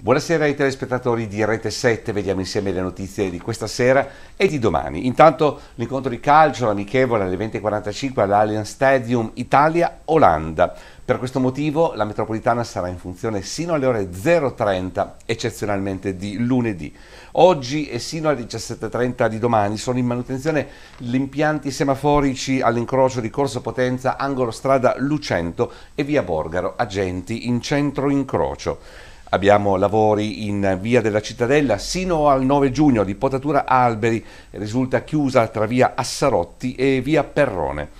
Buonasera ai telespettatori di Rete 7, vediamo insieme le notizie di questa sera e di domani. Intanto l'incontro di calcio amichevole alle 20.45 all'Allianz Stadium Italia-Olanda. Per questo motivo la metropolitana sarà in funzione sino alle ore 0.30, eccezionalmente di lunedì. Oggi e sino alle 17.30 di domani sono in manutenzione gli impianti semaforici all'incrocio di Corso Potenza, angolo strada Lucento e via Borgaro, agenti in centro incrocio. Abbiamo lavori in via della Cittadella sino al 9 giugno di potatura alberi, risulta chiusa tra via Assarotti e via Perrone.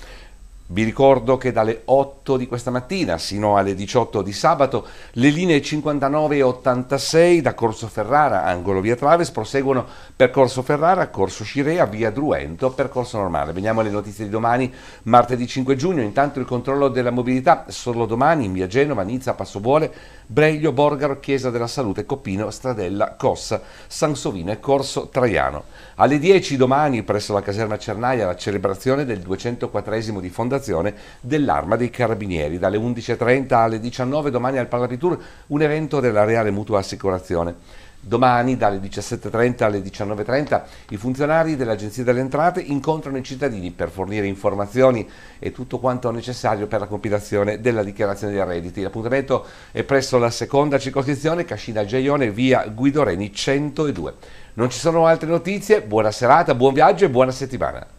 Vi ricordo che dalle 8 di questa mattina sino alle 18 di sabato le linee 59 e 86 da Corso Ferrara, angolo via Traves, proseguono per Corso Ferrara, Corso Scirea, via Druento, percorso normale. Veniamo alle notizie di domani, martedì 5 giugno. Intanto il controllo della mobilità solo domani in via Genova, Nizza, Passobuole, Breglio, Borgaro, Chiesa della Salute, Coppino, Stradella, Cossa, Sansovino e Corso Traiano. Alle 10 domani presso la caserma Cernaia la celebrazione del 204 di fondazione manifestazione dell'arma dei carabinieri dalle 11.30 alle 19 domani al Palapitur, un evento della Reale Mutua Assicurazione. Domani dalle 17.30 alle 19.30 i funzionari dell'Agenzia delle Entrate incontrano i cittadini per fornire informazioni e tutto quanto necessario per la compilazione della dichiarazione dei redditi. L'appuntamento è presso la seconda circoscrizione Cascina Giaione via Guido Reni 102. Non ci sono altre notizie, buona serata, buon viaggio e buona settimana.